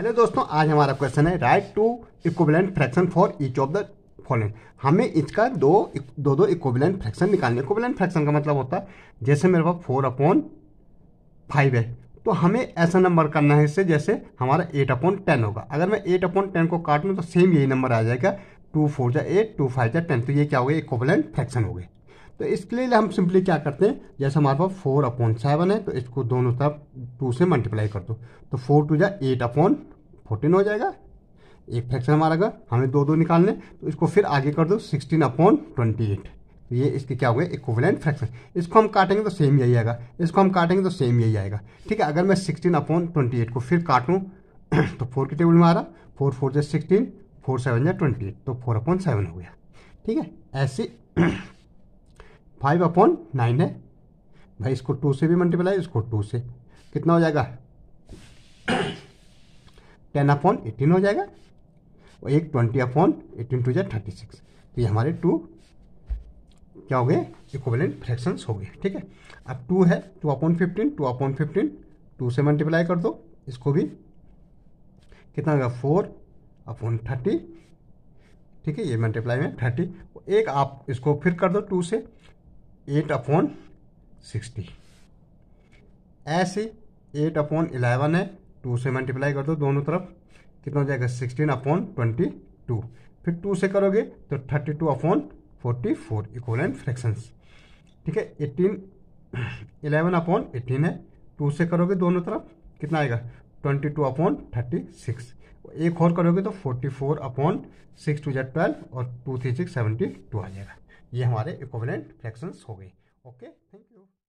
hello दोस्तों आज हमारा क्वेश्चन है write two equivalent fraction for each of the following हमें इसका दो दो दो इक्विवेलेंट फ्रैक्शन निकालने इक्विवेलेंट फ्रैक्शन का मतलब होता है जैसे मेरे पास फोर अपॉन फाइव है तो हमें ऐसा नंबर करना है इससे जैसे हमारा एट अपॉन टेन होगा अगर मैं एट अपॉन टेन को काट लूँ तो सेम यही नंबर आ जाएगा टू फोर जा एट टू फाइव जा टेन तो ये क्या हो गया इक्विवेलेंट फ्रैक्शन हो गया तो इसके लिए हम सिंपली क्या करते हैं जैसे हमारे पास फोर अपॉन सेवन है तो इसको दोनों तरफ टू से मल्टीप्लाई कर दो तो फोर टू जाए एट अपॉन फोर्टीन हो जाएगा एक फ्रैक्शन हमारा अगर हमें दो दो निकालने तो इसको फिर आगे कर दो सिक्सटीन अपॉन ट्वेंटी एट तो ये इसके क्या हो गए इक्वलेंट फ्रैक्शन इसको हम काटेंगे तो सेम यही आएगा इसको हम काटेंगे तो सेम यही आएगा ठीक है अगर मैं सिक्सटीन अपॉन ट्वेंटी एट को फिर काटूँ तो फोर के टेबल में आ रहा फोर फोर जाए सिक्सटीन फोर सेवन जाए ट्वेंटी एट तो फोर अपॉन सेवन हो गया ठीक है ऐसे फाइव अपॉन नाइन है भाई इसको टू से भी मल्टीप्लाई इसको टू से कितना हो जाएगा टेन अपॉन एटीन हो जाएगा और एक ट्वेंटी अपॉन एटीन टू जै थर्टी सिक्स तो ये हमारे टू क्या हो गए इक्वलेंट फ्रैक्शंस हो गए ठीक है अब टू है two upon fifteen two upon fifteen two से मल्टीप्लाई कर दो इसको भी कितना होगा फोर अपॉन थर्टी ठीक है ये मल्टीप्लाई में थर्टी एक आप इसको फिर कर दो टू से एट अपॉन सिक्सटी ऐसे एट अपॉन इलेवन है टू से मल्टीप्लाई कर दो दोनों तरफ कितना हो जाएगा सिक्सटीन अपॉन ट्वेंटी टू फिर टू से करोगे तो thirty two upon forty four equal and fractions ठीक है एटीन इलेवन अपॉन एटीन है टू से करोगे दोनों तरफ कितना आएगा twenty two upon thirty six एक और करोगे तो forty four upon six two जै ट्वेल्व और to three six seventy two आ जाएगा ये हमारे इक्वलेंट फ्रैक्शंस हो गए ओके थैंक यू